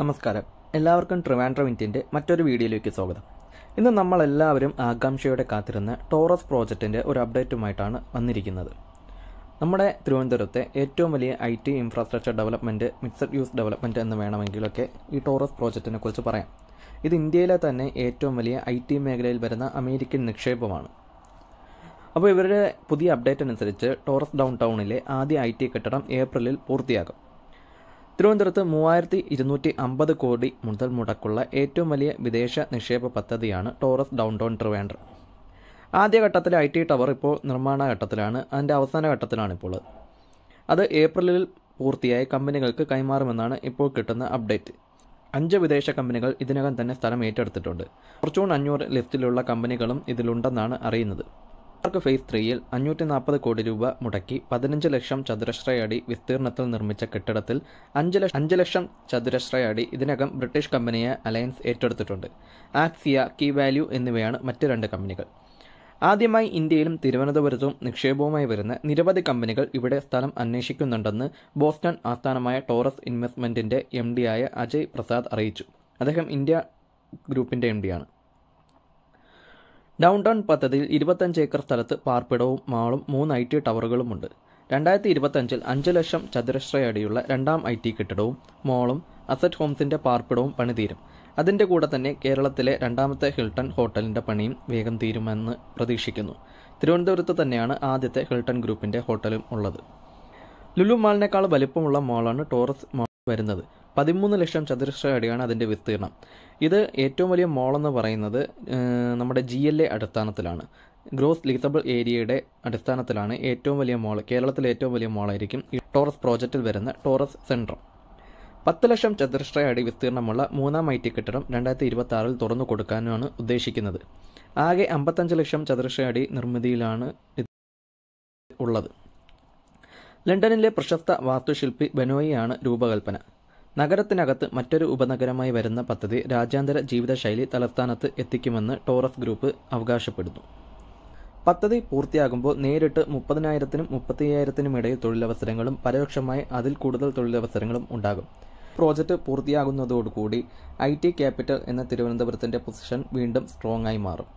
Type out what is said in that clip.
നമസ്കാരം എല്ലാവർക്കും ട്രിവാൻഡ്രം ഇന്ത്യൻ്റെ മറ്റൊരു വീഡിയോയിലേക്ക് സ്വാഗതം ഇന്ന് നമ്മളെല്ലാവരും ആകാംക്ഷയോടെ കാത്തിരുന്ന ടോറസ് പ്രോജക്റ്റിൻ്റെ ഒരു അപ്ഡേറ്റുമായിട്ടാണ് വന്നിരിക്കുന്നത് നമ്മുടെ തിരുവനന്തപുരത്തെ ഏറ്റവും വലിയ I T infrastructure development mixed use development എന്ന് വേണമെങ്കിലൊക്കെ ഈ ടോറസ് പ്രോജക്റ്റിനെ കുറിച്ച് പറയാം ഇത് ഇന്ത്യയിലെ തന്നെ ഏറ്റവും വലിയ ഐ ടി മേഖലയിൽ വരുന്ന അമേരിക്കൻ നിക്ഷേപമാണ് അപ്പോൾ ഇവരുടെ പുതിയ അപ്ഡേറ്റ് അനുസരിച്ച് ടോറസ് ഡൗൺ ടൗണിലെ ആദ്യ ഐ ടി കെട്ടിടം ഏപ്രിലിൽ പൂർത്തിയാകും തിരുവനന്തപുരത്ത് മൂവായിരത്തി ഇരുന്നൂറ്റി അമ്പത് കോടി മുതൽ മുടക്കുള്ള ഏറ്റവും വലിയ വിദേശ നിക്ഷേപ പദ്ധതിയാണ് ടോറസ് ഡൗൺ ടൗൺ ട്രിവാൻഡർ ആദ്യഘട്ടത്തിലെ ഐ ടി ടവർ ഇപ്പോൾ നിർമ്മാണ ഘട്ടത്തിലാണ് അതിൻ്റെ അവസാന ഘട്ടത്തിലാണ് ഇപ്പോൾ അത് ഏപ്രിലിൽ പൂർത്തിയായി കമ്പനികൾക്ക് കൈമാറുമെന്നാണ് ഇപ്പോൾ കിട്ടുന്ന അപ്ഡേറ്റ് അഞ്ച് വിദേശ കമ്പനികൾ ഇതിനകം തന്നെ സ്ഥലം ഏറ്റെടുത്തിട്ടുണ്ട് കുറച്ചുകൂടി അഞ്ഞൂറ് ലിസ്റ്റിലുള്ള കമ്പനികളും ഇതിലുണ്ടെന്നാണ് അറിയുന്നത് പാർക്ക് ഫേസ് ത്രീയിൽ അഞ്ഞൂറ്റി നാൽപ്പത് കോടി രൂപ മുടക്കി പതിനഞ്ച് ലക്ഷം ചതുരശ്രയടി വിസ്തീർണത്തിൽ നിർമ്മിച്ച കെട്ടിടത്തിൽ അഞ്ച് ലക്ഷം അഞ്ച് ലക്ഷം ചതുരശ്രയടി ഇതിനകം ബ്രിട്ടീഷ് കമ്പനിയെ അലയൻസ് ഏറ്റെടുത്തിട്ടുണ്ട് ആക്സിയ കീ വാല്യൂ എന്നിവയാണ് മറ്റ് രണ്ട് കമ്പനികൾ ആദ്യമായി ഇന്ത്യയിലും തിരുവനന്തപുരത്തും നിക്ഷേപവുമായി വരുന്ന നിരവധി കമ്പനികൾ ഇവിടെ സ്ഥലം അന്വേഷിക്കുന്നുണ്ടെന്ന് ബോസ്റ്റൺ ആസ്ഥാനമായ ടോറസ് ഇൻവെസ്റ്റ്മെൻറ്റിൻ്റെ എം ഡിയായ അജയ് പ്രസാദ് അറിയിച്ചു അദ്ദേഹം ഇന്ത്യ ഗ്രൂപ്പിൻ്റെ എം ഡിയാണ് ഡൗൺ ടൗൺ പദ്ധതിയിൽ ഇരുപത്തഞ്ച് ഏക്കർ സ്ഥലത്ത് പാർപ്പിടവും മാളും മൂന്ന് ഐ ടി ടവറുകളുമുണ്ട് രണ്ടായിരത്തി ഇരുപത്തഞ്ചിൽ അഞ്ച് ലക്ഷം ചതുരശ്രയടിയുള്ള രണ്ടാം ഐ ടി കെട്ടിടവും മാളും അസറ്റ് ഹോംസിന്റെ പാർപ്പിടവും പണിതീരും അതിന്റെ കൂടെ തന്നെ കേരളത്തിലെ രണ്ടാമത്തെ ഹിൽട്ടൺ ഹോട്ടലിന്റെ പണിയും വേഗം തീരുമെന്ന് പ്രതീക്ഷിക്കുന്നു തിരുവനന്തപുരത്ത് തന്നെയാണ് ആദ്യത്തെ ഹിൽട്ടൺ ഗ്രൂപ്പിന്റെ ഹോട്ടലും ഉള്ളത് ലുലു മാളിനേക്കാൾ വലിപ്പമുള്ള മോളാണ് ടോറസ് മാൾ വരുന്നത് പതിമൂന്ന് ലക്ഷം ചതുരശ്ര അടിയാണ് അതിൻ്റെ വിസ്തീർണം ഇത് ഏറ്റവും വലിയ മോളെന്ന് പറയുന്നത് നമ്മുടെ ജി എൽ എ അടിസ്ഥാനത്തിലാണ് ഗ്രോസ് ലീസബിൾ ഏരിയയുടെ അടിസ്ഥാനത്തിലാണ് ഏറ്റവും വലിയ മോൾ കേരളത്തിലെ ഏറ്റവും വലിയ മോളായിരിക്കും ഈ ടോറസ് പ്രോജക്റ്റിൽ വരുന്ന ടോറസ് സെൻട്രം പത്ത് ലക്ഷം ചതുരശ്ര അടി വിസ്തീർണമുള്ള മൂന്നാം ഐ ടി കെട്ടിടം രണ്ടായിരത്തി ഇരുപത്തി ആറിൽ തുറന്നു കൊടുക്കാനാണ് ഉദ്ദേശിക്കുന്നത് ആകെ അമ്പത്തഞ്ച് ലക്ഷം ചതുരശ്ര അടി നിർമ്മിതിയിലാണ് ഉള്ളത് ലണ്ടനിലെ പ്രശസ്ത വാസ്തുശില്പി ബനോയിയാണ് രൂപകൽപ്പന നഗരത്തിനകത്ത് മറ്റൊരു ഉപനഗരമായി വരുന്ന പദ്ധതി രാജ്യാന്തര ജീവിതശൈലി തലസ്ഥാനത്ത് എത്തിക്കുമെന്ന് ടോറസ് ഗ്രൂപ്പ് അവകാശപ്പെടുന്നു പദ്ധതി പൂർത്തിയാകുമ്പോൾ നേരിട്ട് മുപ്പതിനായിരത്തിനും മുപ്പത്തിയ്യായിരത്തിനും ഇടയിൽ തൊഴിലവസരങ്ങളും പരോക്ഷമായി അതിൽ കൂടുതൽ തൊഴിലവസരങ്ങളും ഉണ്ടാകും പ്രോജക്റ്റ് പൂർത്തിയാകുന്നതോടുകൂടി ഐ ടി ക്യാപിറ്റൽ എന്ന തിരുവനന്തപുരത്തിന്റെ പൊസിഷൻ വീണ്ടും സ്ട്രോങ് ആയി മാറും